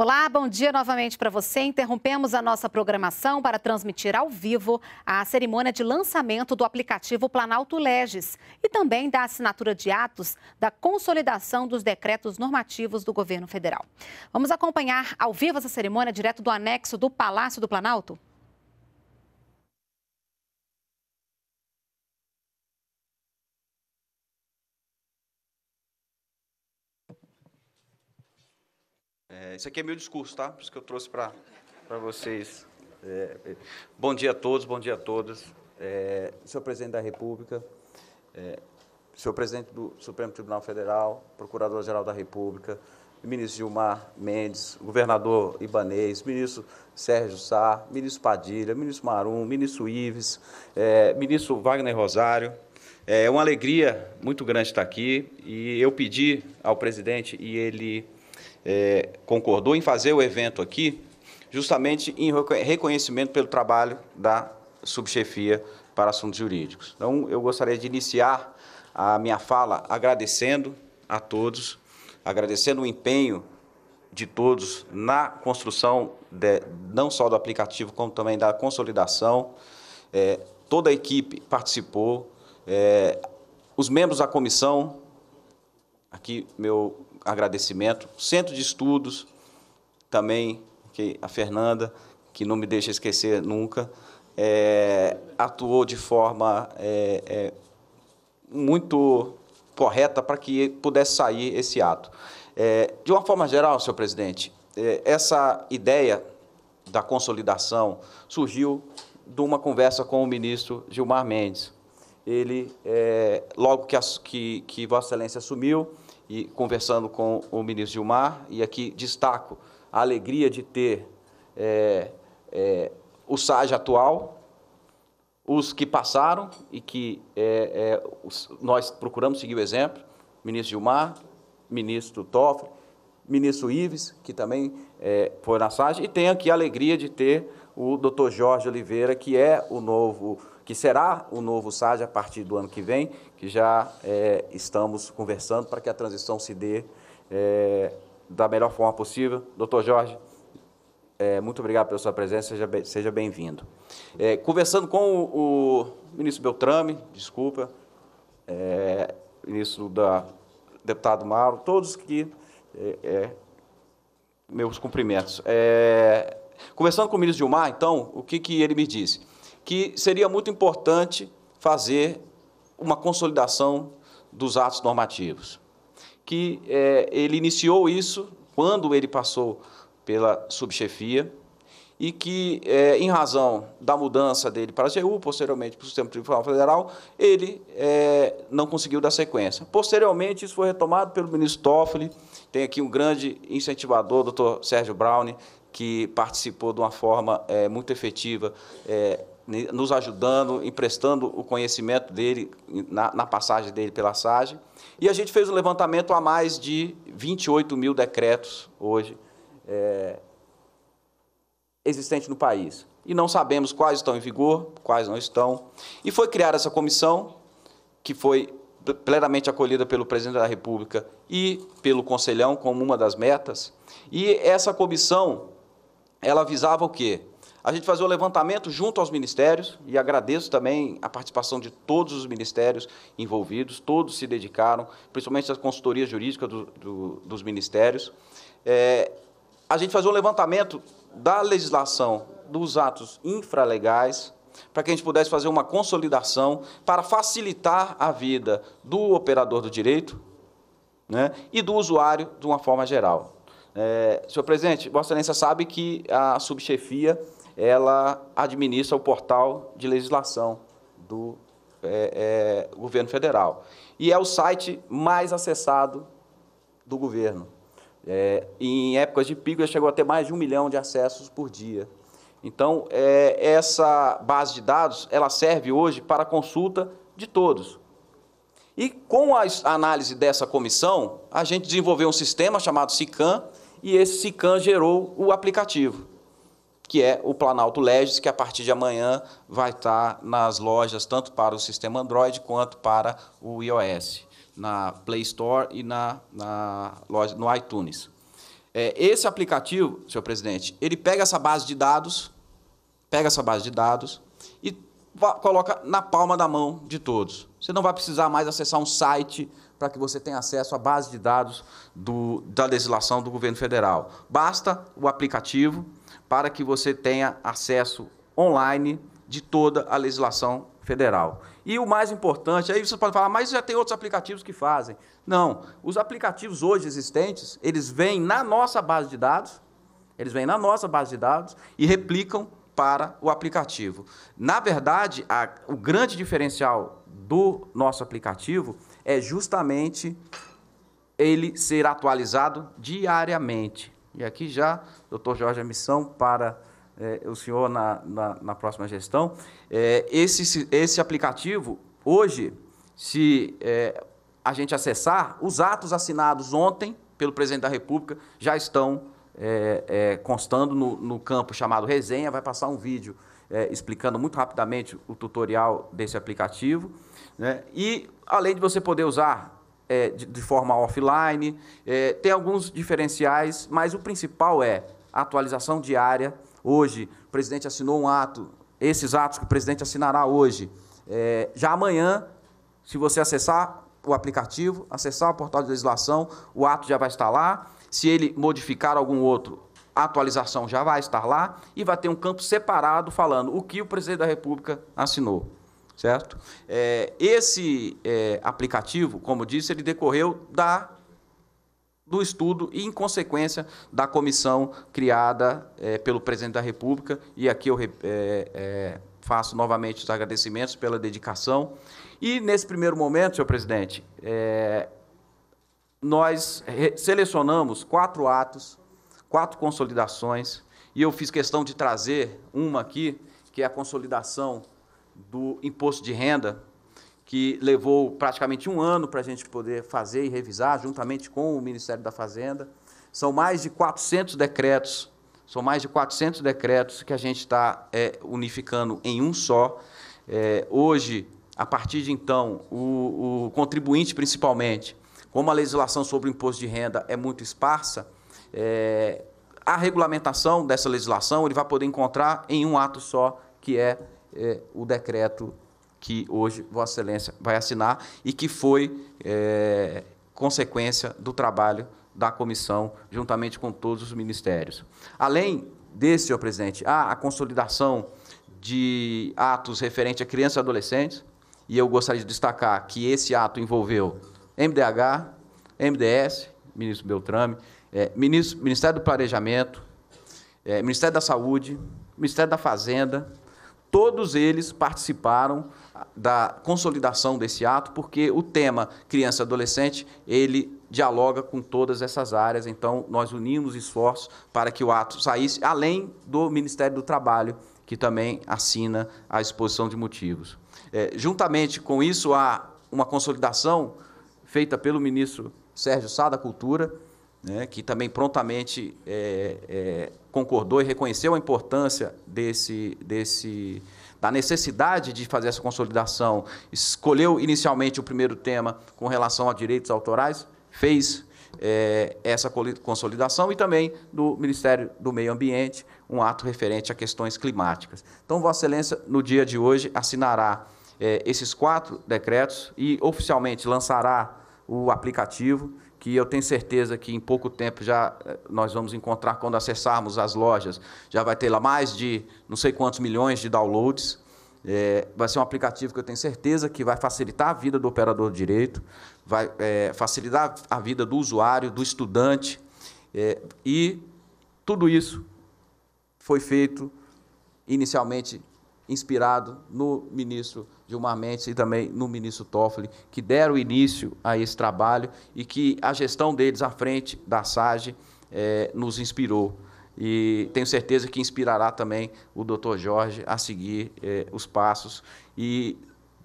Olá, bom dia novamente para você. Interrompemos a nossa programação para transmitir ao vivo a cerimônia de lançamento do aplicativo Planalto Leges e também da assinatura de atos da consolidação dos decretos normativos do governo federal. Vamos acompanhar ao vivo essa cerimônia direto do anexo do Palácio do Planalto? É, isso aqui é meu discurso, tá? Por isso que eu trouxe para vocês. É, é, bom dia a todos, bom dia a todas. É, senhor presidente da República, é, senhor presidente do Supremo Tribunal Federal, procurador-geral da República, ministro Gilmar Mendes, governador Ibanês, ministro Sérgio Sá, ministro Padilha, ministro Marum, ministro Ives, é, ministro Wagner Rosário. É uma alegria muito grande estar aqui e eu pedi ao presidente e ele é, concordou em fazer o evento aqui, justamente em reconhecimento pelo trabalho da subchefia para assuntos jurídicos. Então, eu gostaria de iniciar a minha fala agradecendo a todos, agradecendo o empenho de todos na construção de, não só do aplicativo, como também da consolidação. É, toda a equipe participou, é, os membros da comissão, aqui meu agradecimento. Centro de Estudos, também, que a Fernanda, que não me deixa esquecer nunca, é, atuou de forma é, é, muito correta para que pudesse sair esse ato. É, de uma forma geral, senhor presidente, é, essa ideia da consolidação surgiu de uma conversa com o ministro Gilmar Mendes. Ele, é, logo que, que, que Vossa Excelência assumiu, e conversando com o ministro Gilmar, e aqui destaco a alegria de ter é, é, o SAGE atual, os que passaram e que é, é os, nós procuramos seguir o exemplo, ministro Gilmar, ministro Toffoli, ministro Ives, que também é, foi na SAGE, e tenho aqui a alegria de ter o doutor Jorge Oliveira, que é o novo que será o novo SAD a partir do ano que vem, que já é, estamos conversando para que a transição se dê é, da melhor forma possível. Doutor Jorge, é, muito obrigado pela sua presença, seja, bem, seja bem-vindo. É, conversando com o, o, ministro Beltrame, desculpa, é, ministro da deputado Mauro, todos que é, meus cumprimentos. conversando com o ministro Gilmar, então, o que, que ele me disse? que seria muito importante fazer uma consolidação dos atos normativos. Que é, ele iniciou isso quando ele passou pela subchefia e que, é, em razão da mudança dele para a GU, posteriormente para o Sistema Tribunal Federal, ele é, não conseguiu dar sequência. Posteriormente, isso foi retomado pelo ministro Toffoli, tem aqui um grande incentivador, doutor Sérgio Brown, que participou de uma forma é, muito efetiva é, nos ajudando, emprestando o conhecimento dele na, na passagem dele pela SAGE. E a gente fez um levantamento a mais de 28 mil decretos hoje é, existentes no país. E não sabemos quais estão em vigor, quais não estão. E foi criada essa comissão, que foi plenamente acolhida pelo presidente da República e pelo Conselhão como uma das metas. E essa comissão, ela visava o quê? a gente fazer o levantamento junto aos ministérios, e agradeço também a participação de todos os ministérios envolvidos, todos se dedicaram, principalmente as consultorias jurídicas do, do, dos ministérios. É, a gente fazer o levantamento da legislação dos atos infralegais, para que a gente pudesse fazer uma consolidação para facilitar a vida do operador do direito né, e do usuário de uma forma geral. É, senhor presidente, Vossa Excelência sabe que a subchefia ela administra o portal de legislação do é, é, governo federal. E é o site mais acessado do governo. É, em épocas de pico, ele chegou a ter mais de um milhão de acessos por dia. Então, é, essa base de dados ela serve hoje para consulta de todos. E com a análise dessa comissão, a gente desenvolveu um sistema chamado SICAM, e esse SICAM gerou o aplicativo que é o Planalto Legis, que a partir de amanhã vai estar nas lojas, tanto para o sistema Android quanto para o iOS, na Play Store e na, na loja, no iTunes. É, esse aplicativo, senhor presidente, ele pega essa base de dados, pega essa base de dados e coloca na palma da mão de todos. Você não vai precisar mais acessar um site para que você tenha acesso à base de dados do, da legislação do governo federal. Basta o aplicativo para que você tenha acesso online de toda a legislação federal. E o mais importante, aí você pode falar, mas já tem outros aplicativos que fazem. Não, os aplicativos hoje existentes, eles vêm na nossa base de dados, eles vêm na nossa base de dados e replicam para o aplicativo. Na verdade, a, o grande diferencial do nosso aplicativo é justamente ele ser atualizado diariamente. E aqui já doutor Jorge, a missão para é, o senhor na, na, na próxima gestão. É, esse, esse aplicativo, hoje, se é, a gente acessar, os atos assinados ontem pelo presidente da República já estão constando no, no campo chamado Resenha. Vai passar um vídeo é, explicando muito rapidamente o tutorial desse aplicativo. Né? E, além de você poder usar é, de, de, forma offline, é, tem alguns diferenciais, mas o principal é atualização diária. Hoje, o presidente assinou um ato, esses atos que o presidente assinará hoje. É, já amanhã, se você acessar o aplicativo, acessar o portal de legislação, o ato já vai estar lá. Se ele modificar algum outro, a atualização já vai estar lá e vai ter um campo separado falando o que o presidente da República assinou. Certo? É, esse é, aplicativo, como disse, ele decorreu da do estudo e, em consequência, da comissão criada é, pelo presidente da República. E aqui eu é, é, faço novamente os agradecimentos pela dedicação. E, nesse primeiro momento, senhor presidente, nós selecionamos quatro atos, quatro consolidações, e eu fiz questão de trazer uma aqui, que é a consolidação do imposto de renda que levou praticamente um ano para a gente poder fazer e revisar, juntamente com o Ministério da Fazenda. São mais de 400 decretos, são mais de 400 decretos que a gente está é, unificando em um só. É, hoje, a partir de então, o, o contribuinte principalmente, como a legislação sobre o imposto de renda é muito esparsa, é, a regulamentação dessa legislação ele vai poder encontrar em um ato só, que é, é o decreto que hoje Vossa Excelência vai assinar e que foi é, consequência do trabalho da comissão, juntamente com todos os ministérios. Além desse, senhor presidente, há a consolidação de atos referentes a crianças e adolescentes, e eu gostaria de destacar que esse ato envolveu MDH, MDS, ministro Beltrame, é, ministro, Ministério do Planejamento, é, Ministério da Saúde, Ministério da Fazenda, Todos eles participaram ah, da consolidação desse ato, porque o tema criança e adolescente, ele dialoga com todas essas áreas, então nós unimos esforços para que o ato saísse, além do Ministério do Trabalho, que também assina a exposição de motivos. É, juntamente com isso, há uma consolidação feita pelo ministro Sérgio Sá da Cultura, né, que também prontamente é, é, concordou e reconheceu a importância desse, desse, da necessidade de fazer essa consolidação, escolheu inicialmente o primeiro tema com relação a direitos autorais, fez é, essa consolidação e também do Ministério do Meio Ambiente, um ato referente a questões climáticas. Então, Vossa Excelência, no dia de hoje, assinará é, esses quatro decretos e oficialmente lançará o aplicativo que eu tenho certeza que em pouco tempo já eh, nós vamos encontrar quando acessarmos as lojas. Já vai ter lá mais de não sei quantos milhões de downloads. É, vai ser um aplicativo que eu tenho certeza que vai facilitar a vida do operador de direito, vai é, facilitar a vida do usuário, do estudante. É, e tudo isso foi feito inicialmente inspirado no ministro Gilmar Mendes e também no ministro Toffoli, que deram início a esse trabalho e que a gestão deles à frente da SAGE eh, nos inspirou. E tenho certeza que inspirará também o doutor Jorge a seguir eh, os passos. E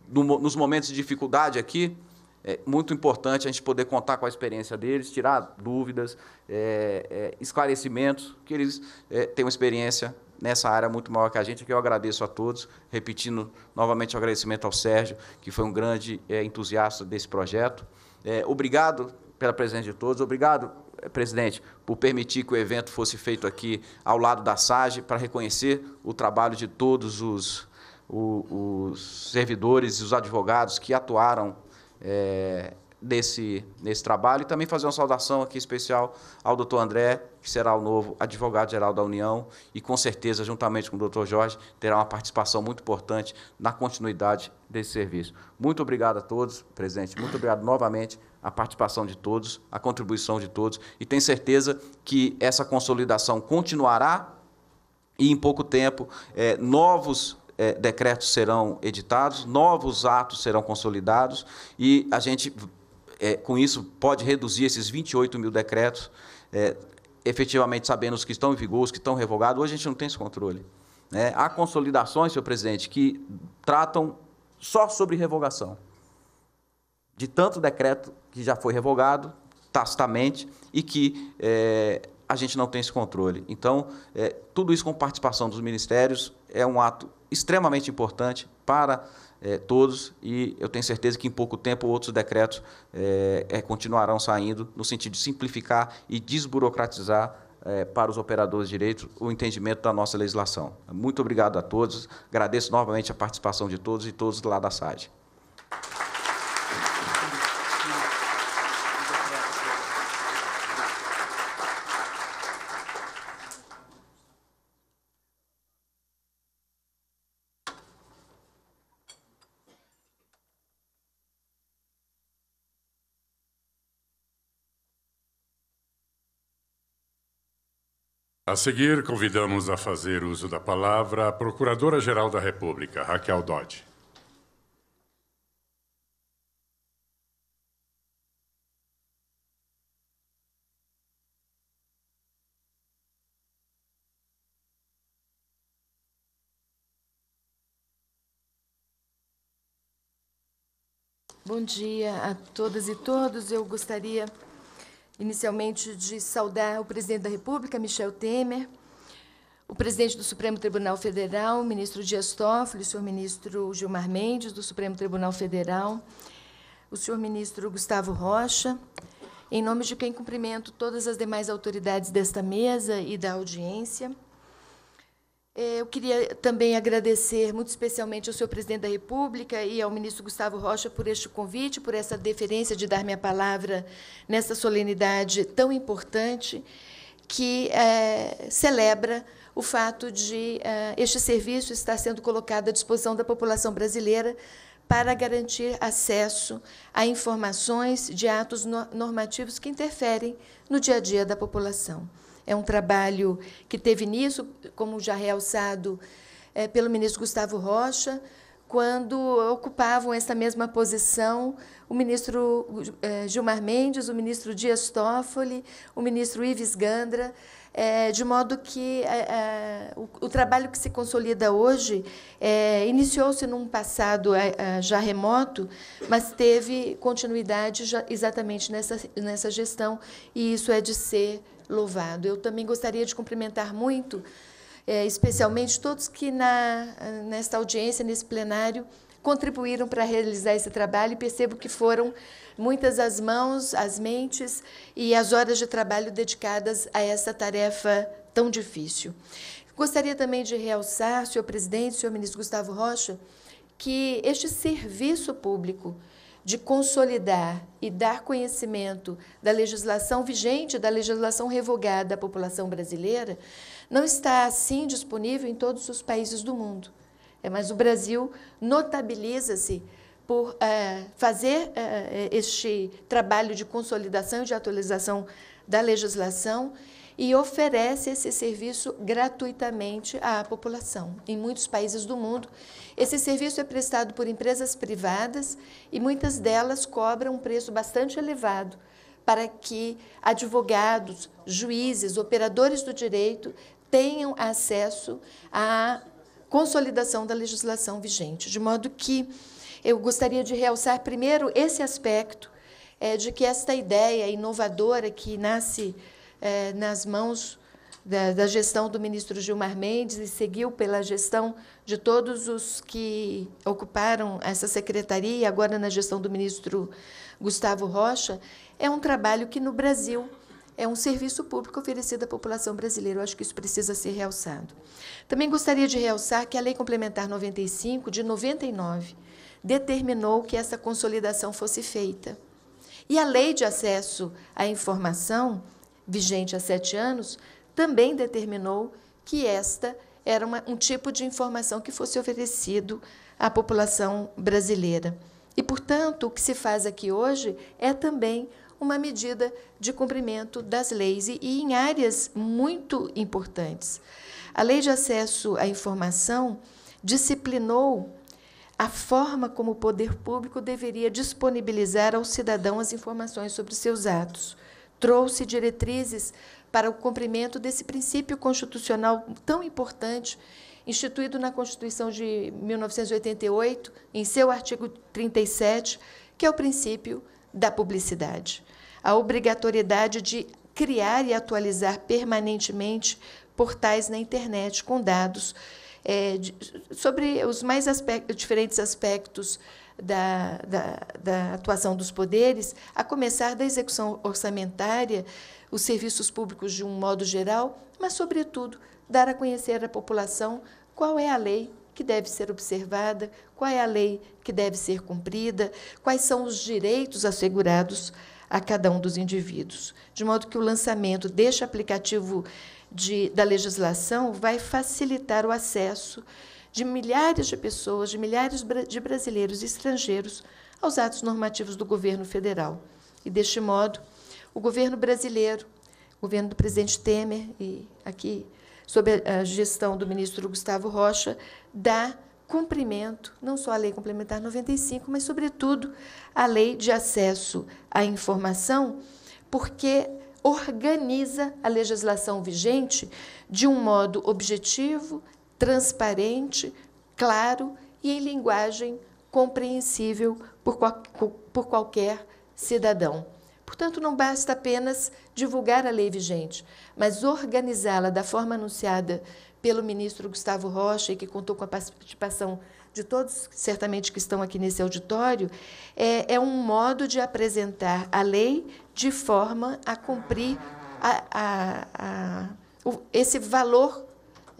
no, nos momentos de dificuldade aqui, é muito importante a gente poder contar com a experiência deles, tirar dúvidas, é, é, esclarecimentos, que eles é, uma experiência nessa área muito maior que a gente, que eu agradeço a todos, repetindo novamente o agradecimento ao Sérgio, que foi um grande é, entusiasta desse projeto. É, obrigado pela presença de todos, obrigado, eh, presidente, por permitir que o evento fosse feito aqui ao lado da SAGE, para reconhecer o trabalho de todos os, os, os servidores e os advogados que atuaram é, desse, nesse trabalho e também fazer uma saudação aqui especial ao doutor André, que será o novo advogado-geral da União e, com certeza, juntamente com o doutor Jorge, terá uma participação muito importante na continuidade desse serviço. Muito obrigado a todos, presidente, muito obrigado novamente a participação de todos, a contribuição de todos e tenho certeza que essa consolidação continuará e, em pouco tempo, é, novos é, decretos serão editados, novos atos serão consolidados e a gente é, com isso, pode reduzir esses 28 mil decretos, é, efetivamente sabendo os que estão em vigor, os que estão revogados. Hoje a gente não tem esse controle. Né? Há consolidações, senhor presidente, que tratam só sobre revogação. De tanto decreto que já foi revogado, tacitamente, e que é, a gente não tem esse controle. Então, é, tudo isso com participação dos ministérios é um ato extremamente importante para é, todos e eu tenho certeza que em pouco tempo outros decretos é, é, continuarão saindo no sentido de simplificar e desburocratizar para os operadores de direito o entendimento da nossa legislação. Muito obrigado a todos, agradeço novamente a participação de todos e todos lá da SAD. A seguir, convidamos a fazer uso da palavra a Procuradora-Geral da República, Raquel Dodge. Bom dia a todas e todos. Eu gostaria inicialmente de saudar o presidente da República, Michel Temer, o presidente do Supremo Tribunal Federal, o ministro Dias Toffoli, o senhor ministro Gilmar Mendes, do Supremo Tribunal Federal, o senhor ministro Gustavo Rocha, em nome de quem cumprimento todas as demais autoridades desta mesa e da audiência, é, eu queria também agradecer muito especialmente ao senhor presidente da República e ao ministro Gustavo Rocha por este convite, por essa deferência de dar minha palavra nessa solenidade tão importante que é, celebra o fato de é, este serviço estar sendo colocado à disposição da população brasileira para garantir acesso a informações de atos normativos que interferem no dia a dia da população. É um trabalho que teve início, como já realçado é, pelo ministro Gustavo Rocha, quando ocupavam essa mesma posição o ministro é, Gilmar Mendes, o ministro Dias Toffoli, o ministro Ives Gandra, é, de modo que é, é, o, o, trabalho que se consolida hoje é, iniciou-se num passado já remoto, mas teve continuidade já, exatamente nessa, nessa gestão, e isso é de ser louvado. Eu também gostaria de cumprimentar muito, é, especialmente todos que na, nesta audiência, nesse plenário, contribuíram para realizar esse trabalho e percebo que foram muitas as mãos, as mentes e as horas de trabalho dedicadas a essa tarefa tão difícil. Gostaria também de realçar, senhor presidente, senhor ministro Gustavo Rocha, que este serviço público de consolidar e dar conhecimento da legislação vigente, da legislação revogada à população brasileira, não está assim disponível em todos os países do mundo. É, mas o Brasil notabiliza-se por é, fazer é, este trabalho de consolidação e de atualização da legislação e oferece esse serviço gratuitamente à população. Em muitos países do mundo, esse serviço é prestado por empresas privadas e muitas delas cobram um preço bastante elevado para que advogados, juízes, operadores do direito tenham acesso à consolidação da legislação vigente. De modo que eu gostaria de realçar primeiro esse aspecto é, de que esta ideia inovadora que nasce é, nas mãos da, da, gestão do ministro Gilmar Mendes e seguiu pela gestão de todos os que ocuparam essa secretaria, agora na gestão do ministro Gustavo Rocha, é um trabalho que no Brasil é um serviço público oferecido à população brasileira. Eu acho que isso precisa ser realçado. Também gostaria de realçar que a Lei Complementar 95, de 99, determinou que essa consolidação fosse feita. E a Lei de Acesso à Informação vigente há sete anos, também determinou que esta era uma, um tipo de informação que fosse oferecido à população brasileira. E, portanto, o que se faz aqui hoje é também uma medida de cumprimento das leis e, e em áreas muito importantes. A Lei de Acesso à Informação disciplinou a forma como o poder público deveria disponibilizar ao cidadão as informações sobre seus atos trouxe diretrizes para o cumprimento desse princípio constitucional tão importante, instituído na Constituição de 1988, em seu artigo 37, que é o princípio da publicidade. A obrigatoriedade de criar e atualizar permanentemente portais na internet com dados é, de, sobre os mais aspectos, diferentes aspectos da, da, da atuação dos poderes, a começar da execução orçamentária, os serviços públicos de um modo geral, mas, sobretudo, dar a conhecer à população qual é a lei que deve ser observada, qual é a lei que deve ser cumprida, quais são os direitos assegurados a cada um dos indivíduos. De modo que o lançamento deste aplicativo de, da legislação vai facilitar o acesso de milhares de pessoas, de milhares de brasileiros e estrangeiros aos atos normativos do governo federal. E deste modo, o governo brasileiro, o governo do presidente Temer e aqui sob a gestão do ministro Gustavo Rocha, dá cumprimento não só à Lei Complementar 95, mas, sobretudo, à Lei de Acesso à Informação, porque organiza a legislação vigente de um modo objetivo, transparente, claro e em linguagem compreensível por, qual, por qualquer cidadão. Portanto, não basta apenas divulgar a lei vigente, mas organizá-la da forma anunciada pelo ministro Gustavo Rocha, e que contou com a participação de todos, certamente, que estão aqui nesse auditório, é, é um modo de apresentar a lei de forma a cumprir a, a, a, o, esse valor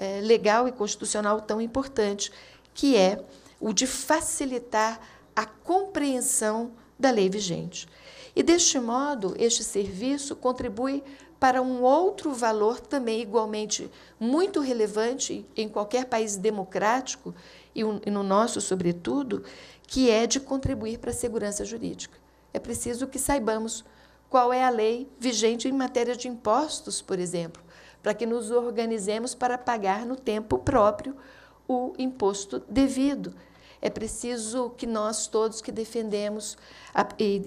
é, legal e constitucional tão importante, que é o de facilitar a compreensão da lei vigente. E deste modo, este serviço contribui para um outro valor também igualmente muito relevante em qualquer país democrático, e no nosso, sobretudo, que é de contribuir para a segurança jurídica. É preciso que saibamos qual é a lei vigente em matéria de impostos, por exemplo, para que nos organizemos para pagar no tempo próprio o imposto devido. É preciso que nós todos que defendemos a, e,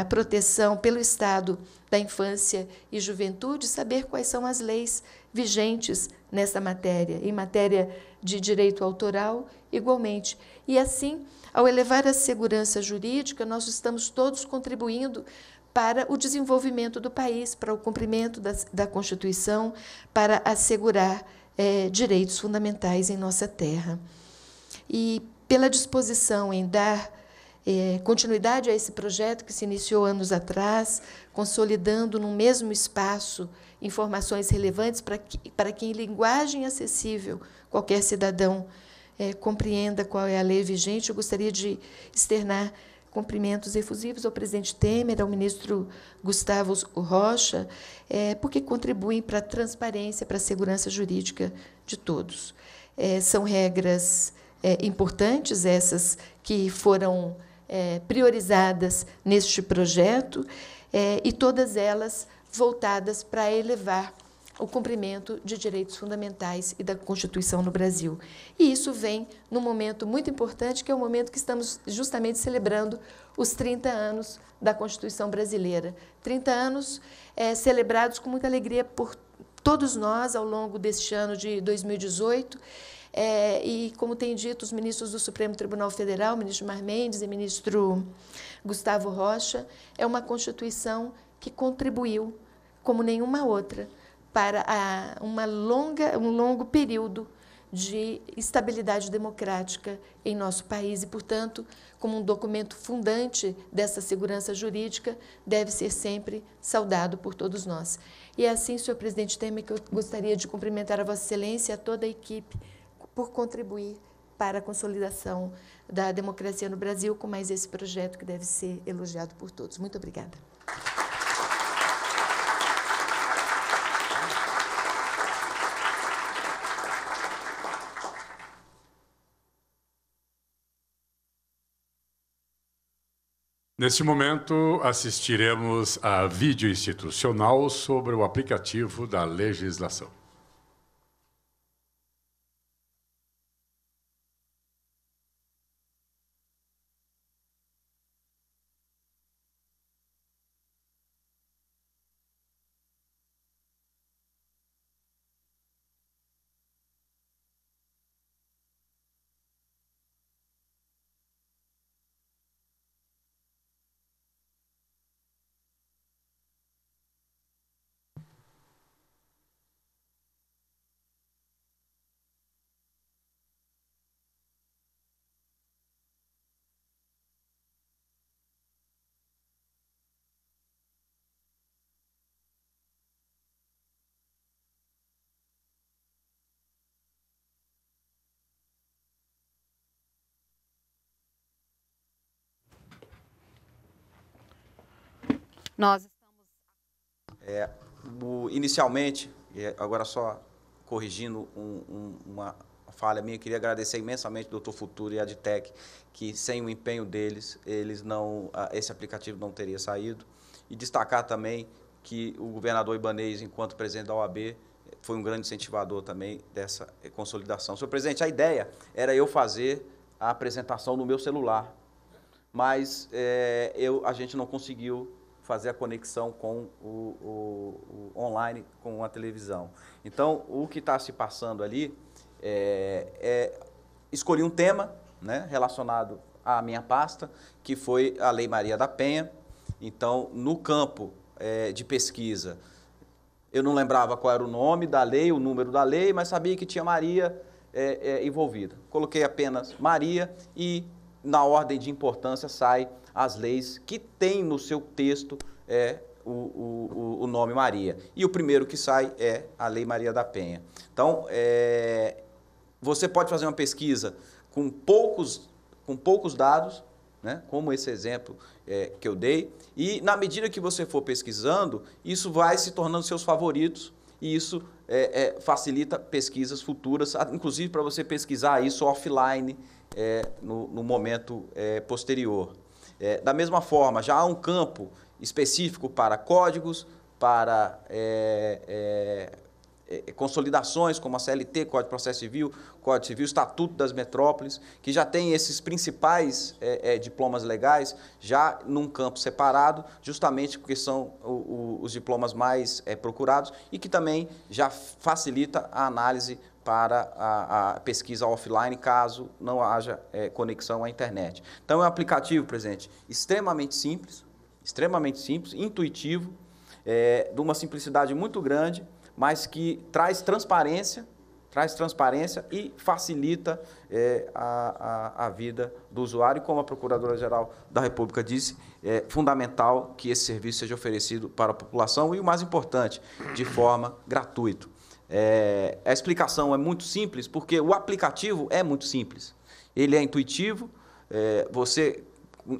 a proteção pelo Estado da infância e juventude saber quais são as leis vigentes nessa matéria, em matéria de direito autoral, igualmente. E assim, ao elevar a segurança jurídica, nós estamos todos contribuindo para o desenvolvimento do país, para o cumprimento da, da Constituição, para assegurar é, direitos fundamentais em nossa terra. E pela disposição em dar é, continuidade a esse projeto que se iniciou anos atrás, consolidando num mesmo espaço informações relevantes para que, para que em linguagem acessível, qualquer cidadão é, compreenda qual é a lei vigente, eu gostaria de externar cumprimentos efusivos ao presidente Temer, ao ministro Gustavo Rocha, é, porque contribuem para a transparência, para a segurança jurídica de todos. É, são regras é, importantes essas que foram é, priorizadas neste projeto é, e todas elas voltadas para elevar o cumprimento de direitos fundamentais e da Constituição no Brasil. E isso vem num momento muito importante, que é o momento que estamos justamente celebrando os 30 anos da Constituição brasileira. 30 anos é, celebrados com muita alegria por todos nós ao longo deste ano de 2018. É, eh, e, como tem dito os ministros do Supremo Tribunal Federal, ministro Mar Mendes e ministro Gustavo Rocha, é uma Constituição que contribuiu como nenhuma outra para a, ah, uma longa, um longo período de estabilidade democrática em nosso país e, portanto, como um documento fundante dessa segurança jurídica, deve ser sempre saudado por todos nós. E é assim, senhor presidente Temer, que eu gostaria de cumprimentar a Vossa Excelência e a toda a equipe por contribuir para a consolidação da democracia no Brasil com mais esse projeto que deve ser elogiado por todos. Muito obrigada. Neste momento, assistiremos a vídeo institucional sobre o aplicativo da legislação. Nós estamos. É, o, inicialmente, agora só corrigindo um, um, uma falha minha, queria agradecer imensamente ao Doutor Futuro e a Adtech, que sem o empenho deles, eles não, esse aplicativo não teria saído. E destacar também que o governador Ibanez, enquanto presidente da OAB, foi um grande incentivador também dessa consolidação. Senhor presidente, a ideia era eu fazer a apresentação no meu celular, mas é, eu, a gente não conseguiu fazer a conexão com o, o, o online, com a televisão. Então, o que está se passando ali é, é escolhi um tema né, relacionado à minha pasta, que foi a Lei Maria da Penha. Então, no campo é, de pesquisa, eu não lembrava qual era o nome da lei, o número da lei, mas sabia que tinha Maria é, é, envolvida. Coloquei apenas Maria e, na ordem de importância, sai as leis que tem no seu texto é, o, o, o nome Maria. E o primeiro que sai é a Lei Maria da Penha. Então, é, você pode fazer uma pesquisa com poucos, com poucos dados, né, como esse exemplo é, que eu dei, e na medida que você for pesquisando, isso vai se tornando seus favoritos e isso é, é, facilita pesquisas futuras, inclusive para você pesquisar isso offline é, no, no, momento é, posterior. É, da mesma forma, já há um campo específico para códigos, para é, é, é consolidações como a CLT, Código de Processo Civil, Código Civil, Estatuto das Metrópoles, que já tem esses principais é, é, diplomas legais já num campo separado, justamente porque são o, o, os diplomas mais procurados e que também já facilita a análise para a, a pesquisa offline, caso não haja é, conexão à internet. Então, é um aplicativo, presidente, extremamente simples, extremamente simples, intuitivo, é, de uma simplicidade muito grande, mas que traz transparência, traz transparência e facilita é, a, a, a, vida do usuário. E como a Procuradora-Geral da República disse, é fundamental que esse serviço seja oferecido para a população e, o mais importante, de forma gratuita. É, a explicação é muito simples, porque o aplicativo é muito simples. Ele é intuitivo, é, você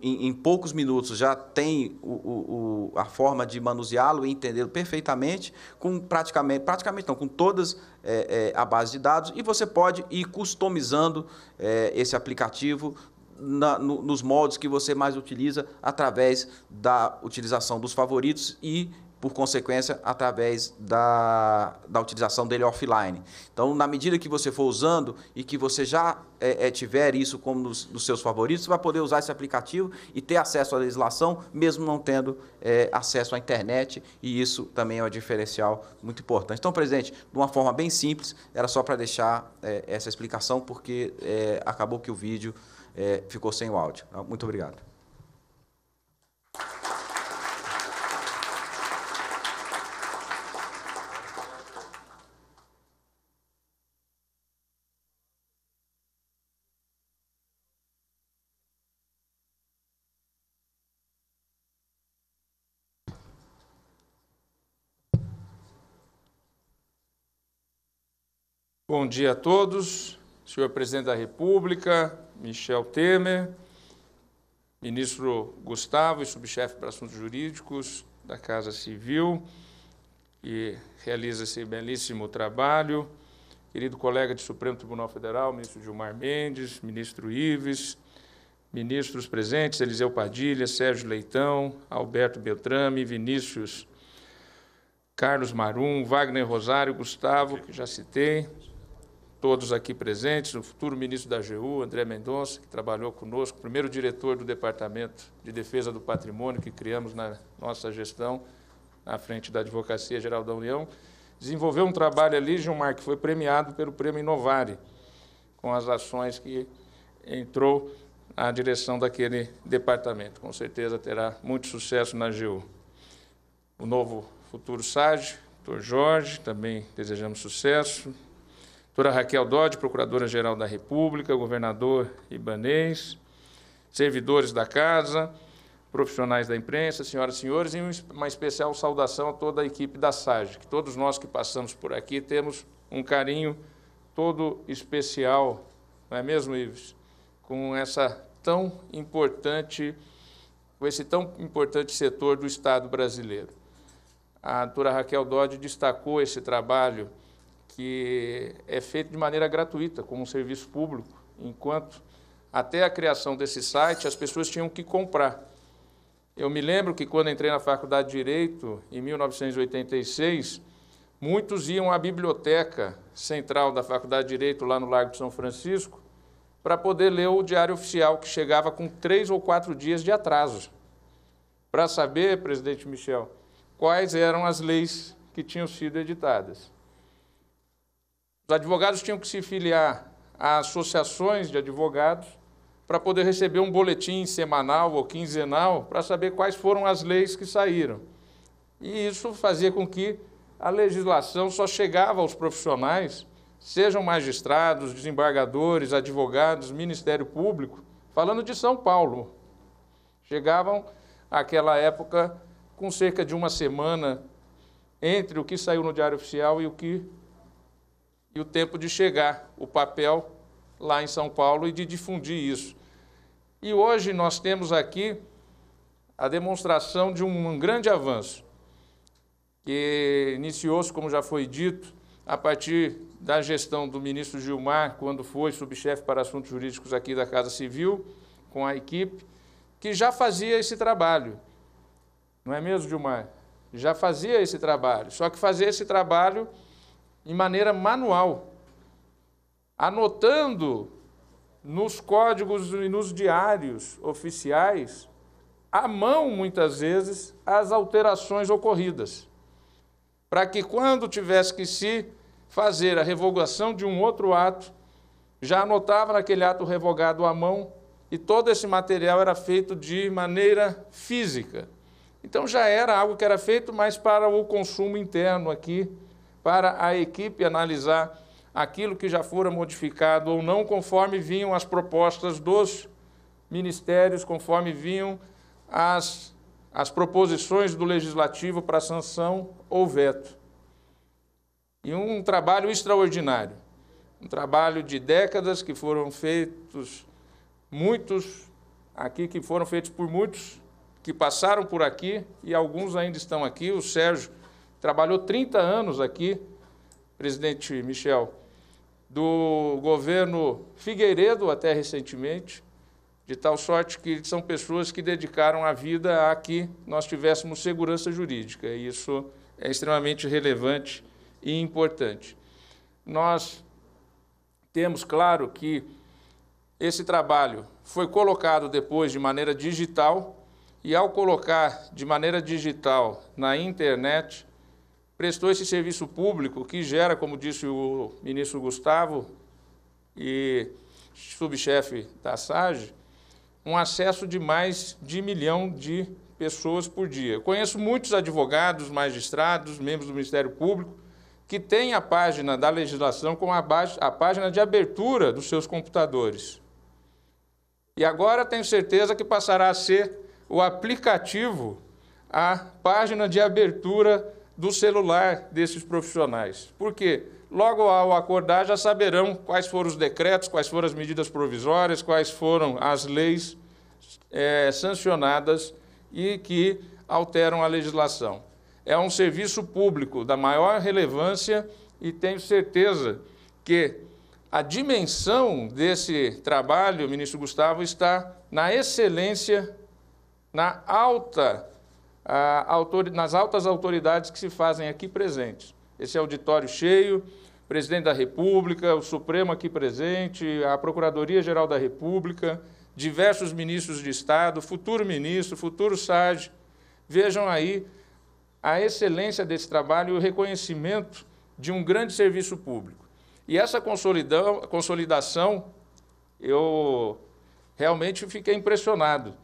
em, em, poucos minutos já tem o, o, o, a forma de manuseá-lo e entendê-lo perfeitamente, com praticamente, praticamente não, com todas é, é, a base de dados, e você pode ir customizando é, esse aplicativo na, no, nos modos que você mais utiliza através da utilização dos favoritos e por consequência, através da, da utilização dele offline. Então, na medida que você for usando e que você já é, é, tiver isso como nos, nos, seus favoritos, você vai poder usar esse aplicativo e ter acesso à legislação, mesmo não tendo é, acesso à internet, e isso também é um diferencial muito importante. Então, presidente, de uma forma bem simples, era só para deixar é, essa explicação, porque é, acabou que o vídeo é, ficou sem o áudio. Muito obrigado. Bom dia a todos, senhor presidente da República, Michel Temer, ministro Gustavo e subchefe para assuntos jurídicos da Casa Civil, que realiza esse belíssimo trabalho, querido colega de Supremo Tribunal Federal, ministro Gilmar Mendes, ministro Ives, ministros presentes, Eliseu Padilha, Sérgio Leitão, Alberto Beltrame, Vinícius Carlos Marum, Wagner Rosário, Gustavo, que já citei, todos aqui presentes, o futuro ministro da AGU, André Mendonça, que trabalhou conosco, primeiro diretor do Departamento de Defesa do Patrimônio que criamos na nossa gestão, à frente da Advocacia Geral da União, desenvolveu um trabalho ali, Gilmar, que foi premiado pelo Prêmio Inovare, com as ações que entrou à direção daquele departamento. Com certeza terá muito sucesso na AGU. O novo futuro SAD, doutor Jorge, também desejamos sucesso doutora Raquel Dodge, Procuradora-Geral da República, governador Ibanês, servidores da Casa, profissionais da imprensa, senhoras e senhores, e uma especial saudação a toda a equipe da SAGE, que todos nós que passamos por aqui temos um carinho todo especial, não é mesmo, Ives? Com essa tão importante, com esse tão importante setor do Estado brasileiro. A doutora Raquel Dodge destacou esse trabalho que é feito de maneira gratuita, como um serviço público, enquanto até a criação desse site as pessoas tinham que comprar. Eu me lembro que quando entrei na faculdade de Direito, em 1986, muitos iam à biblioteca central da faculdade de Direito, lá no Largo de São Francisco, para poder ler o Diário Oficial, que chegava com três ou quatro dias de atraso, para saber, presidente Michel, quais eram as leis que tinham sido editadas. Os advogados tinham que se filiar a associações de advogados para poder receber um boletim semanal ou quinzenal para saber quais foram as leis que saíram. E isso fazia com que a legislação só chegava aos profissionais, sejam magistrados, desembargadores, advogados, Ministério Público, falando de São Paulo. Chegavam àquela época com cerca de uma semana entre o que saiu no Diário Oficial e o que e o tempo de chegar o papel lá em São Paulo e de difundir isso. E hoje nós temos aqui a demonstração de um grande avanço, que iniciou-se, como já foi dito, a partir da gestão do ministro Gilmar, quando foi subchefe para assuntos jurídicos aqui da Casa Civil, com a equipe, que já fazia esse trabalho. Não é mesmo, Gilmar? Já fazia esse trabalho, só que fazia esse trabalho em maneira manual, anotando nos códigos e nos diários oficiais, à mão, muitas vezes, as alterações ocorridas, para que quando tivesse que se fazer a revogação de um outro ato, já anotava naquele ato revogado à mão e todo esse material era feito de maneira física. Então já era algo que era feito, mais para o consumo interno aqui para a equipe analisar aquilo que já fora modificado ou não, conforme vinham as propostas dos ministérios, conforme vinham as, as proposições do legislativo para sanção ou veto. E um trabalho extraordinário, um trabalho de décadas que foram feitos muitos aqui que foram feitos por muitos que passaram por aqui e alguns ainda estão aqui. O Sérgio trabalhou 30 anos aqui, presidente Michel, do governo Figueiredo até recentemente, de tal sorte que são pessoas que dedicaram a vida a que nós tivéssemos segurança jurídica, e isso é extremamente relevante e importante. Nós temos claro que esse trabalho foi colocado depois de maneira digital, e ao colocar de maneira digital na internet, prestou esse serviço público que gera, como disse o ministro Gustavo e subchefe da SAGE, um acesso de mais de milhão de pessoas por dia. Conheço muitos advogados, magistrados, membros do Ministério Público que têm a página da legislação como a, página de abertura dos seus computadores. E agora tenho certeza que passará a ser o aplicativo a página de abertura do celular desses profissionais. Por quê? Logo ao acordar já saberão quais foram os decretos, quais foram as medidas provisórias, quais foram as leis é, sancionadas e que alteram a legislação. É um serviço público da maior relevância e tenho certeza que a dimensão desse trabalho, ministro Gustavo, está na excelência, na alta nas altas autoridades que se fazem aqui presentes. Esse auditório cheio, presidente da República, o Supremo aqui presente, a Procuradoria-Geral da República, diversos ministros de Estado, futuro ministro, futuro SAG. Vejam aí a excelência desse trabalho e o reconhecimento de um grande serviço público. E essa consolidação, eu realmente fiquei impressionado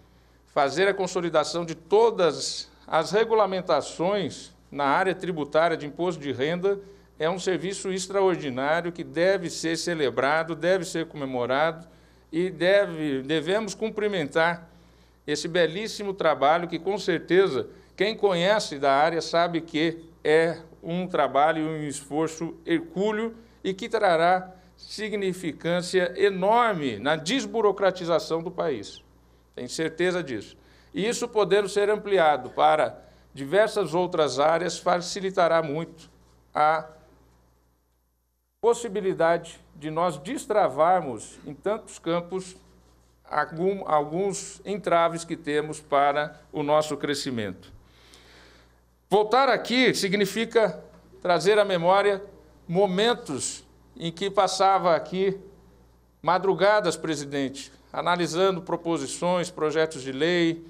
fazer a consolidação de todas as regulamentações na área tributária de imposto de renda é um serviço extraordinário que deve ser celebrado, deve ser comemorado e deve, devemos cumprimentar esse belíssimo trabalho que, com certeza, quem conhece da área sabe que é um trabalho e um esforço hercúleo e que trará significância enorme na desburocratização do país. Tenho certeza disso. E isso podendo ser ampliado para diversas outras áreas facilitará muito a possibilidade de nós destravarmos em tantos campos algum, alguns entraves que temos para o nosso crescimento. Voltar aqui significa trazer à memória momentos em que passava aqui madrugadas, presidente, analisando proposições, projetos de lei,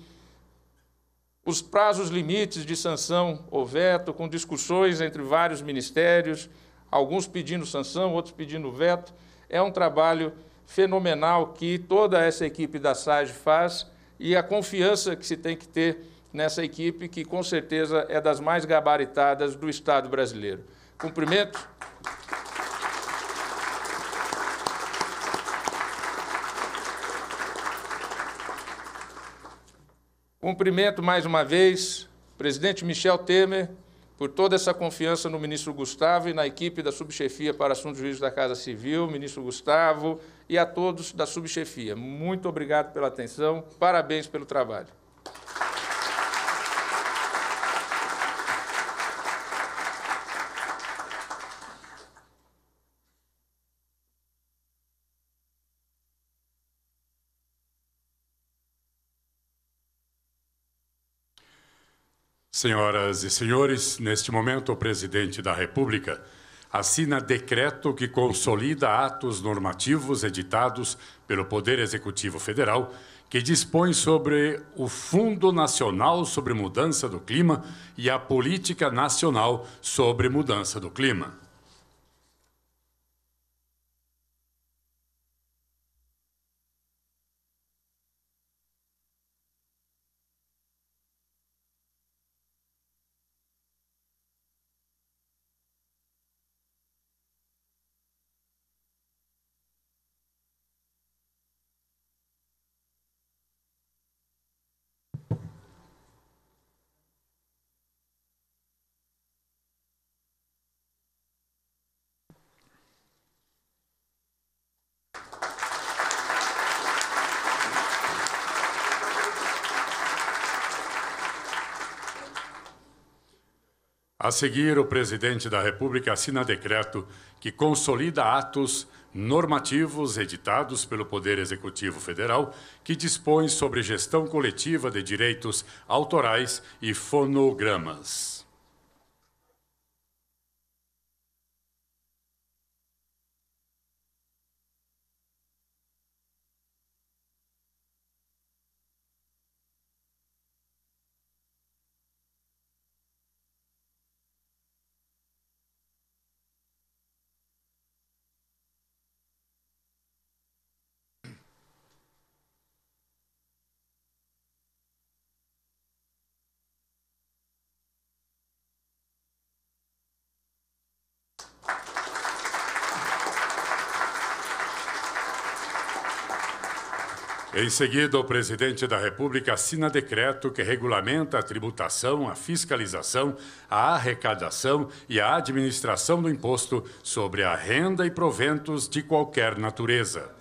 os prazos limites de sanção ou veto, com discussões entre vários ministérios, alguns pedindo sanção, outros pedindo veto. É um trabalho fenomenal que toda essa equipe da SAGE faz e a confiança que se tem que ter nessa equipe, que com certeza é das mais gabaritadas do Estado brasileiro. Cumprimento Cumprimento mais uma vez o presidente Michel Temer por toda essa confiança no ministro Gustavo e na equipe da subchefia para assuntos jurídicos da Casa Civil, ministro Gustavo, e a todos da subchefia. Muito obrigado pela atenção, parabéns pelo trabalho. Senhoras e senhores, neste momento o presidente da República assina decreto que consolida atos normativos editados pelo Poder Executivo Federal que dispõe sobre o Fundo Nacional sobre Mudança do Clima e a Política Nacional sobre Mudança do Clima. A seguir, o presidente da República assina decreto que consolida atos normativos editados pelo Poder Executivo Federal que dispõe sobre gestão coletiva de direitos autorais e fonogramas. Em seguida, o presidente da República assina decreto que regulamenta a tributação, a fiscalização, a arrecadação e a administração do imposto sobre a renda e proventos de qualquer natureza.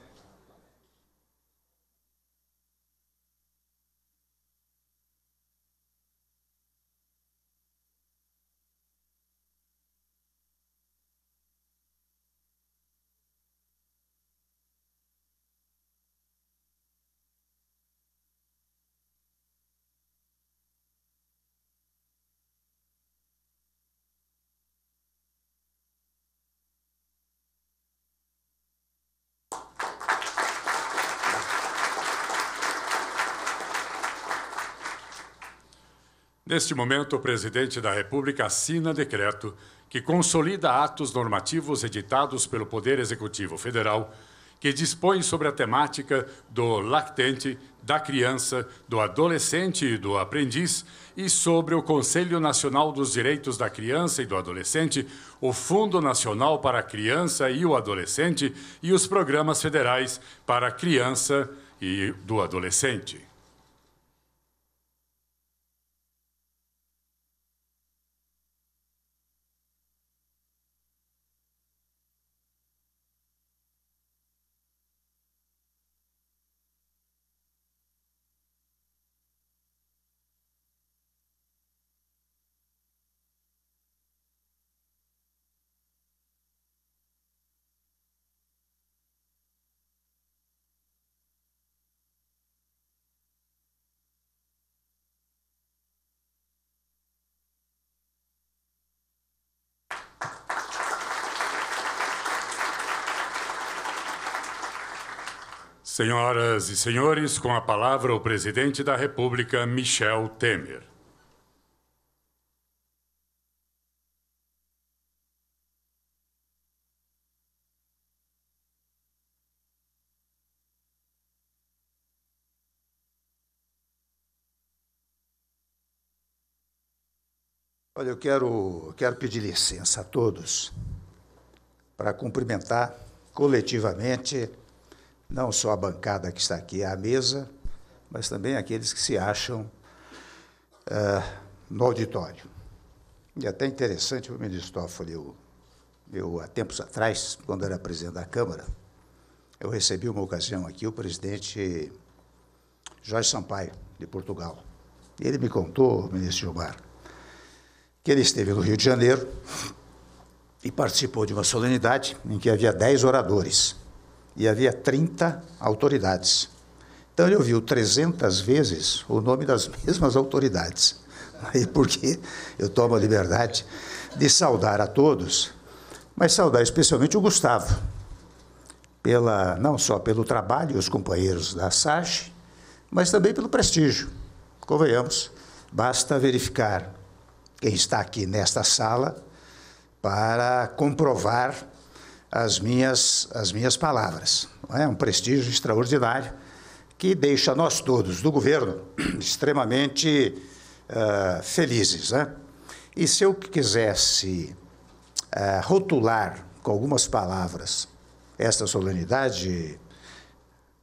Neste momento, o presidente da República assina decreto que consolida atos normativos editados pelo Poder Executivo Federal, que dispõe sobre a temática do lactente, da criança, do adolescente e do aprendiz, e sobre o Conselho Nacional dos Direitos da Criança e do Adolescente, o Fundo Nacional para a Criança e o Adolescente e os programas federais para a criança e do adolescente. Senhoras e senhores, com a palavra o presidente da República, Michel Temer. Olha, eu quero, quero pedir licença a todos para cumprimentar coletivamente não só a bancada que está aqui à mesa, mas também aqueles que se acham eh, no auditório. E até interessante, o ministro Toffoli, eu, eu, há tempos atrás, quando era presidente da Câmara, eu recebi uma ocasião aqui o presidente Jorge Sampaio, de Portugal. Ele me contou, ministro Gilmar, que ele esteve no Rio de Janeiro e participou de uma solenidade em que havia dez oradores e havia 30 autoridades. Então ele ouviu 300 vezes o nome das mesmas autoridades. E porque eu tomo a liberdade de saudar a todos, mas saudar especialmente o Gustavo, pela não só pelo trabalho e os companheiros da SAGE, mas também pelo prestígio. Convenhamos, basta verificar quem está aqui nesta sala para comprovar as minhas, as minhas palavras. É um prestígio extraordinário que deixa nós todos, do governo, extremamente uh, felizes. Né? E se eu quisesse uh, rotular com algumas palavras esta solenidade,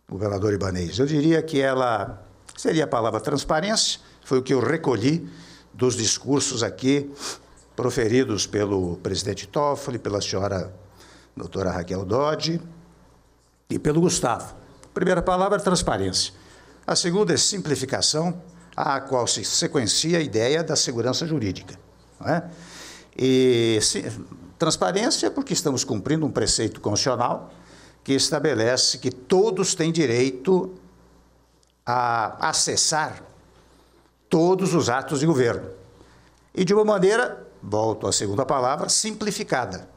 governador Ibanez, eu diria que ela seria a palavra transparência, foi o que eu recolhi dos discursos aqui proferidos pelo presidente Toffoli, pela senhora doutora Raquel Dodge, e pelo Gustavo. primeira palavra transparência. A segunda é simplificação, a qual se sequencia a ideia da segurança jurídica. É? E se, transparência é porque estamos cumprindo um preceito constitucional que estabelece que todos têm direito a acessar todos os atos de governo. E de uma maneira, volto à segunda palavra, simplificada.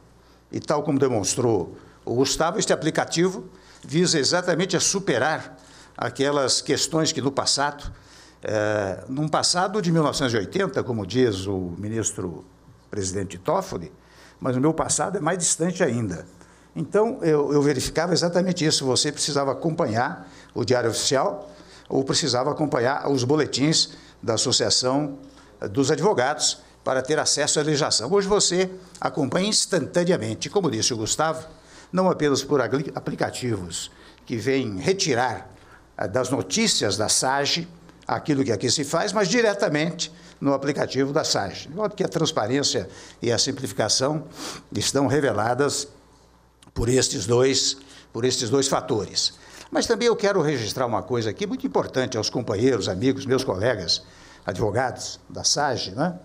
E tal como demonstrou o Gustavo, este aplicativo visa exatamente a superar aquelas questões que no passado, é, num passado de 1980, como diz o ministro presidente Toffoli, mas o meu passado é mais distante ainda. Então, eu, eu verificava exatamente isso. Você precisava acompanhar o Diário Oficial ou precisava acompanhar os boletins da Associação dos Advogados, para ter acesso à legislação. Hoje você acompanha instantaneamente, como disse o Gustavo, não apenas por aplicativos que vêm retirar ah, das notícias da SAGE aquilo que aqui se faz, mas diretamente no aplicativo da SAGE. De modo que a transparência e a simplificação estão reveladas por estes dois, por estes dois fatores. Mas também eu quero registrar uma coisa aqui muito importante aos companheiros, amigos, meus colegas advogados da SAGE, né?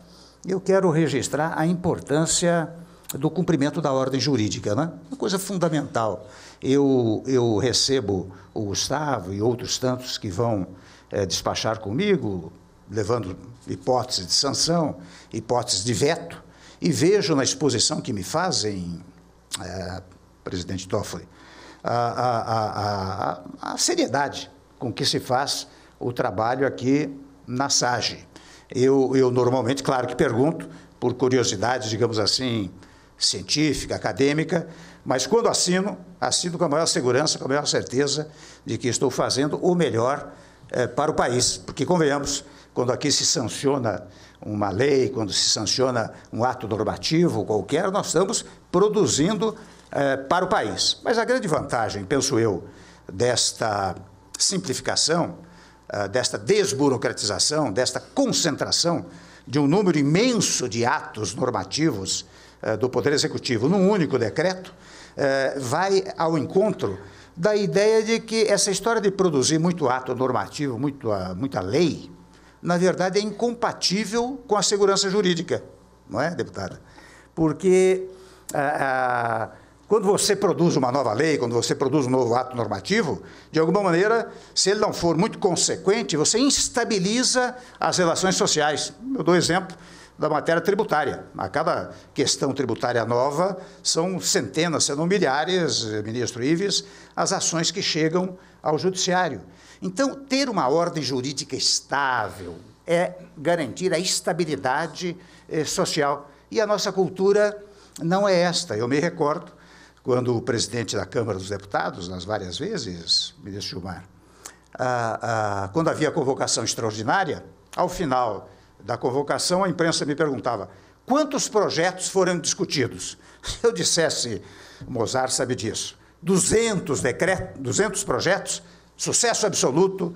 eu quero registrar a importância do cumprimento da ordem jurídica, né? Uma coisa fundamental. Eu, eu recebo o Gustavo e outros tantos que vão é, despachar comigo, levando hipóteses de sanção, hipóteses de veto, e vejo na exposição que me fazem, é, presidente Toffoli, a, a, a, a seriedade com que se faz o trabalho aqui na SAGE. Eu, eu normalmente, claro que pergunto, por curiosidade, digamos assim, científica, acadêmica, mas quando assino, assino com a maior segurança, com a maior certeza de que estou fazendo o melhor eh, para o país. Porque, convenhamos, quando aqui se sanciona uma lei, quando se sanciona um ato normativo qualquer, nós estamos produzindo eh, para o país. Mas a grande vantagem, penso eu, desta simplificação ah, desta desburocratização, desta concentração de um número imenso de atos normativos ah, do Poder Executivo num único decreto, ah, vai ao encontro da ideia de que essa história de produzir muito ato normativo, muito, muita lei, na verdade é incompatível com a segurança jurídica, não é, deputada? Porque. Ah, ah, quando você produz uma nova lei, quando você produz um novo ato normativo, de alguma maneira, se ele não for muito consequente, você instabiliza as relações sociais. Eu dou exemplo da matéria tributária. A cada questão tributária nova, são centenas, se não milhares, eh, ministro Ives, as ações que chegam ao judiciário. Então, ter uma ordem jurídica estável é garantir a estabilidade eh, social. E a nossa cultura não é esta. Eu me recordo quando o presidente da Câmara dos Deputados, nas várias vezes, ministro Gilmar, ah, ah, quando havia convocação extraordinária, ao final da convocação, a imprensa me perguntava quantos projetos foram discutidos. Se eu dissesse, Mozart sabe disso, 200, decretos, 200 projetos, sucesso absoluto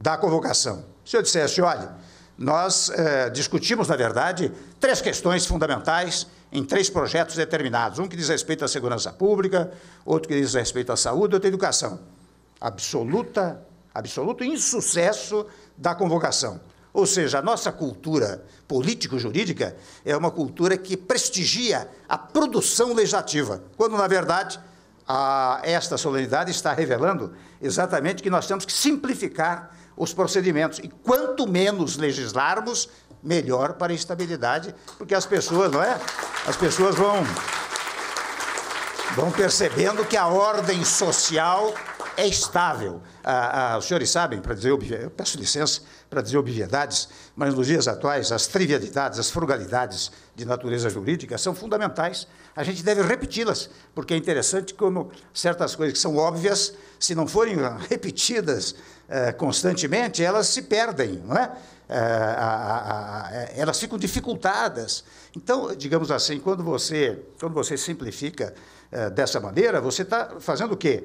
da convocação. Se eu dissesse, olha, nós eh, discutimos, na verdade, três questões fundamentais em três projetos determinados: um que diz respeito à segurança pública, outro que diz respeito à saúde, outro à educação. Absoluta, absoluto insucesso da convocação. Ou seja, a nossa cultura político-jurídica é uma cultura que prestigia a produção legislativa, quando, na verdade, a, esta solenidade está revelando exatamente que nós temos que simplificar os procedimentos. E quanto menos legislarmos, melhor para a estabilidade, porque as pessoas, não é? as pessoas vão, vão percebendo que a ordem social é estável. Ah, ah, os senhores sabem, para dizer, eu peço licença para dizer obviedades, mas nos dias atuais as trivialidades, as frugalidades de natureza jurídica são fundamentais. A gente deve repeti-las, porque é interessante como certas coisas que são óbvias, se não forem ah, repetidas eh, constantemente, elas se perdem, não é? Eh, eh, elas ficam dificultadas. Então, digamos assim, quando você, quando você simplifica eh, dessa maneira, você está fazendo o quê?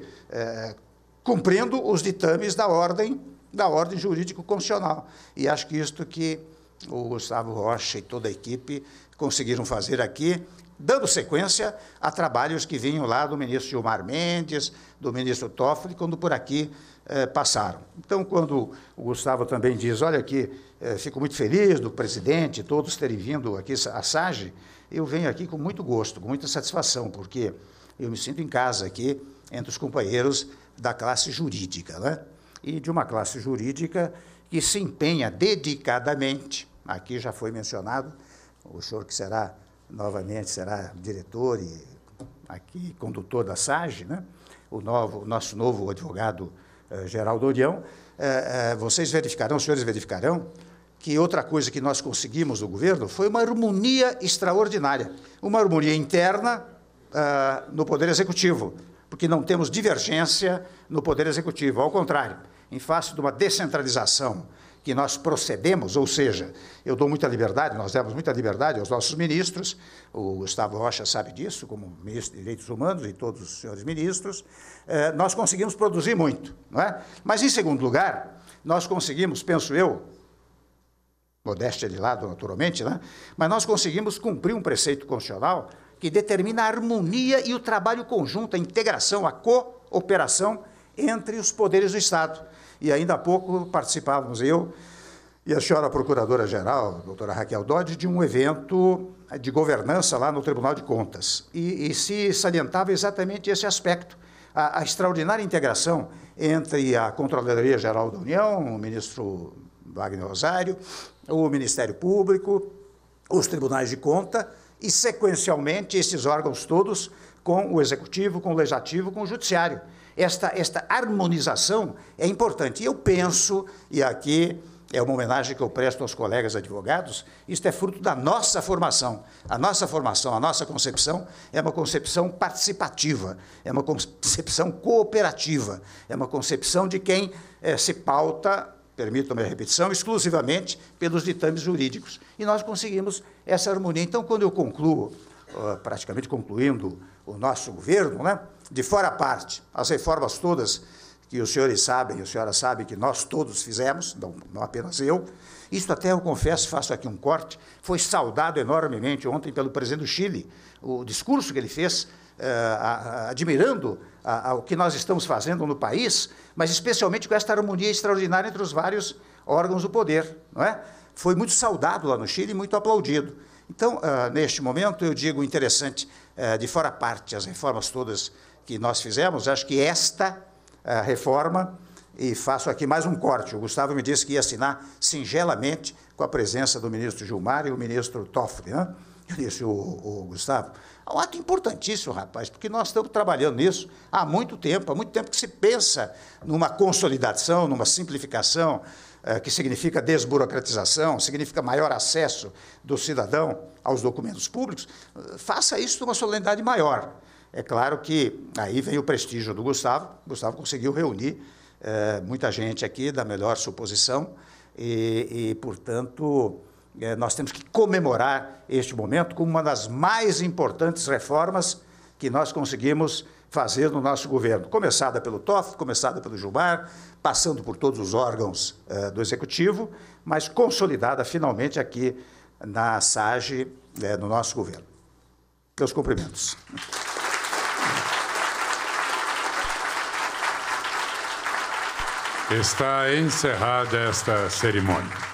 cumprindo os ditames da ordem, da ordem jurídico-constitucional. E acho que isto que o Gustavo Rocha e toda a equipe conseguiram fazer aqui, dando sequência a trabalhos que vinham lá do ministro Gilmar Mendes, do ministro Toffoli, quando por aqui eh, passaram. Então, quando o Gustavo também diz, olha aqui, é, fico muito feliz do presidente, todos terem vindo aqui à SAGE. Eu venho aqui com muito gosto, com muita satisfação, porque eu me sinto em casa aqui entre os companheiros da classe jurídica, né? E de uma classe jurídica que se empenha dedicadamente, aqui já foi mencionado, o senhor que será novamente será diretor e aqui condutor da SAGE, né? O novo, o nosso novo advogado eh, Geraldo Orião, eh, eh, vocês verificarão, os senhores verificarão, que outra coisa que nós conseguimos do governo foi uma harmonia extraordinária, uma harmonia interna no Poder Executivo, porque não temos divergência no Poder Executivo, ao contrário, em face de uma descentralização que nós procedemos, ou seja, eu dou muita liberdade, nós demos muita liberdade aos nossos ministros, o Gustavo Rocha sabe disso, como ministro de Direitos Humanos e todos os senhores ministros, eh, nós conseguimos produzir muito, não é? Mas, em segundo lugar, nós conseguimos, penso eu, modéstia de lado, naturalmente, né? mas nós conseguimos cumprir um preceito constitucional que determina a harmonia e o trabalho conjunto, a integração, a cooperação entre os poderes do Estado. E ainda há pouco participávamos eu e a senhora procuradora-geral, doutora Raquel Dodge, de um evento de governança lá no Tribunal de Contas. E, e se salientava exatamente esse aspecto, a, a, extraordinária integração entre a Controladoria Geral da União, o ministro Wagner Rosário, o Ministério Público, os tribunais de conta e, sequencialmente, esses órgãos todos com o Executivo, com o Legislativo, com o Judiciário esta, esta harmonização é importante. E eu penso, e aqui é uma homenagem que eu presto aos colegas advogados, isto é fruto da nossa formação. A nossa formação, a nossa concepção é uma concepção participativa, é uma concepção cooperativa, é uma concepção de quem é, se pauta, permitam-me a repetição, exclusivamente pelos ditames jurídicos. E nós conseguimos essa harmonia. Então, quando eu concluo, ah, praticamente concluindo o nosso governo, né? de fora a parte, as reformas todas que os senhores sabem, a senhora sabe que nós todos fizemos, não, não apenas eu. Isso até eu confesso, faço aqui um corte, foi saudado enormemente ontem pelo presidente do Chile, o discurso que ele fez eh, admirando a, a, o que nós estamos fazendo no país, mas especialmente com esta harmonia extraordinária entre os vários órgãos do poder, não é? Foi muito saudado lá no Chile e muito aplaudido. Então, uh, neste momento, eu digo interessante eh, de fora parte as reformas todas que nós fizemos, acho que esta eh, reforma, e faço aqui mais um corte, o Gustavo me disse que ia assinar singelamente com a presença do ministro Gilmar e o ministro Toffoli, né? Eu disse, o, o Gustavo, é um ato importantíssimo, rapaz, porque nós estamos trabalhando nisso há muito tempo, há muito tempo que se pensa numa consolidação, numa simplificação, eh, que significa desburocratização, significa maior acesso do cidadão aos documentos públicos, eh, faça isso uma solenidade maior. É claro que aí vem o prestígio do Gustavo. O Gustavo conseguiu reunir é, muita gente aqui da melhor suposição e, e portanto, é, nós temos que comemorar este momento como uma das mais importantes reformas que nós conseguimos fazer no nosso governo, começada pelo Toff, começada pelo Gilmar, passando por todos os órgãos uh, do Executivo, mas consolidada finalmente aqui na SAGE, uh, no nosso governo. Meus cumprimentos. Está encerrada esta cerimônia.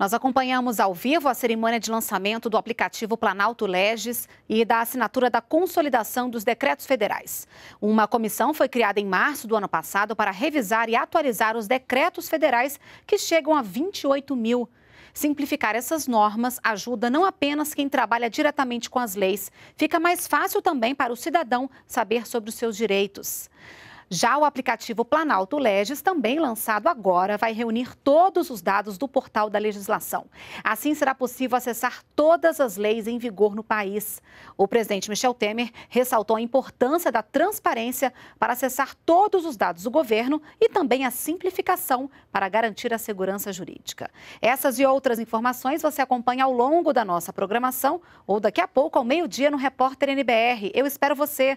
Nós acompanhamos ao vivo a cerimônia de lançamento do aplicativo Planalto Leges e da assinatura da consolidação dos decretos federais. Uma comissão foi criada em março do ano passado para revisar e atualizar os decretos federais, que chegam a 28 mil. Simplificar essas normas ajuda não apenas quem trabalha diretamente com as leis, fica mais fácil também para o cidadão saber sobre os seus direitos. Já o aplicativo Planalto Legis, também lançado agora, vai reunir todos os dados do portal da legislação. Assim será possível acessar todas as leis em vigor no país. O presidente Michel Temer ressaltou a importância da transparência para acessar todos os dados do governo e também a simplificação para garantir a segurança jurídica. Essas e outras informações você acompanha ao longo da nossa programação ou daqui a pouco ao meio-dia no Repórter NBR. Eu espero você.